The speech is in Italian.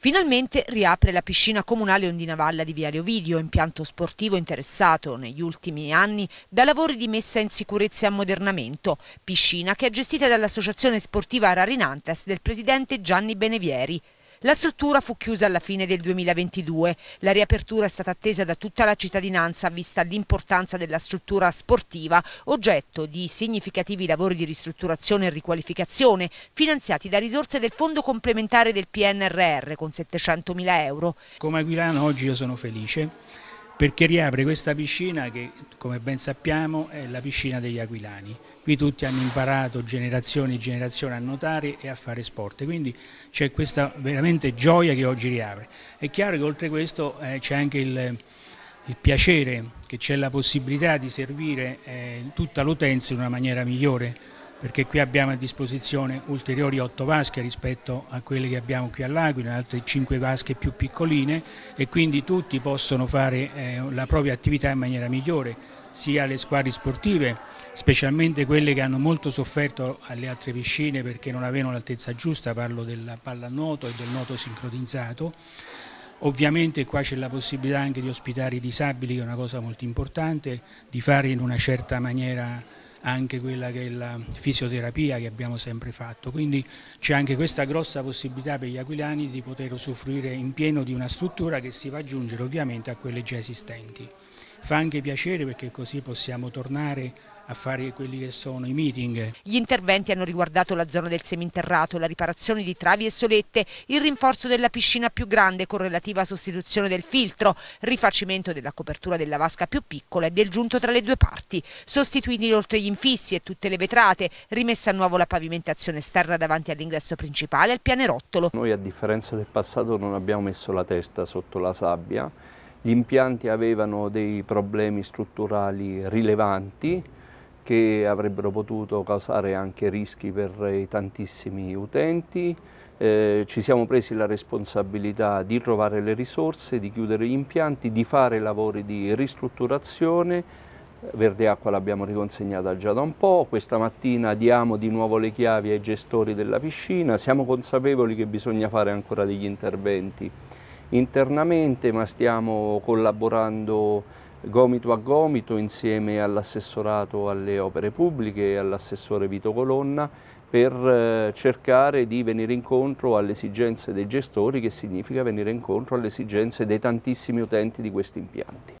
Finalmente riapre la piscina comunale Ondina Valla di Viale Ovidio, impianto sportivo interessato negli ultimi anni da lavori di messa in sicurezza e ammodernamento, piscina che è gestita dall'associazione sportiva Rarinantes del presidente Gianni Benevieri. La struttura fu chiusa alla fine del 2022. La riapertura è stata attesa da tutta la cittadinanza vista l'importanza della struttura sportiva, oggetto di significativi lavori di ristrutturazione e riqualificazione, finanziati da risorse del Fondo complementare del PNRR con 700 mila euro. Come aquilano oggi io sono felice perché riapre questa piscina che come ben sappiamo è la piscina degli aquilani. Qui tutti hanno imparato generazioni e generazioni a nuotare e a fare sport, quindi c'è questa veramente gioia che oggi riapre. È chiaro che oltre a questo eh, c'è anche il, il, piacere che c'è la possibilità di servire eh, tutta l'utenza in una maniera migliore perché qui abbiamo a disposizione ulteriori 8 vasche rispetto a quelle che abbiamo qui all'Aquila, altre 5 vasche più piccoline e quindi tutti possono fare eh, la propria attività in maniera migliore, sia le squadre sportive, specialmente quelle che hanno molto sofferto alle altre piscine perché non avevano l'altezza giusta, parlo della pallanuoto e del nuoto sincronizzato, Ovviamente qua c'è la possibilità anche di ospitare i disabili, che è una cosa molto importante, di fare in una certa maniera anche quella che è la fisioterapia che abbiamo sempre fatto, quindi c'è anche questa grossa possibilità per gli aquilani di poter usufruire in pieno di una struttura che si va ad aggiungere ovviamente a quelle già esistenti. Fa anche piacere perché così possiamo tornare a fare quelli che sono i meeting. Gli interventi hanno riguardato la zona del seminterrato, la riparazione di travi e solette, il rinforzo della piscina più grande con relativa sostituzione del filtro, rifacimento della copertura della vasca più piccola e del giunto tra le due parti, sostituiti inoltre gli infissi e tutte le vetrate, rimessa a nuovo la pavimentazione esterna davanti all'ingresso principale al pianerottolo. Noi a differenza del passato non abbiamo messo la testa sotto la sabbia, gli impianti avevano dei problemi strutturali rilevanti, che avrebbero potuto causare anche rischi per i tantissimi utenti. Eh, ci siamo presi la responsabilità di trovare le risorse, di chiudere gli impianti, di fare lavori di ristrutturazione. Verde Acqua l'abbiamo riconsegnata già da un po', questa mattina diamo di nuovo le chiavi ai gestori della piscina, siamo consapevoli che bisogna fare ancora degli interventi internamente ma stiamo collaborando gomito a gomito insieme all'assessorato alle opere pubbliche e all'assessore Vito Colonna per eh, cercare di venire incontro alle esigenze dei gestori che significa venire incontro alle esigenze dei tantissimi utenti di questi impianti.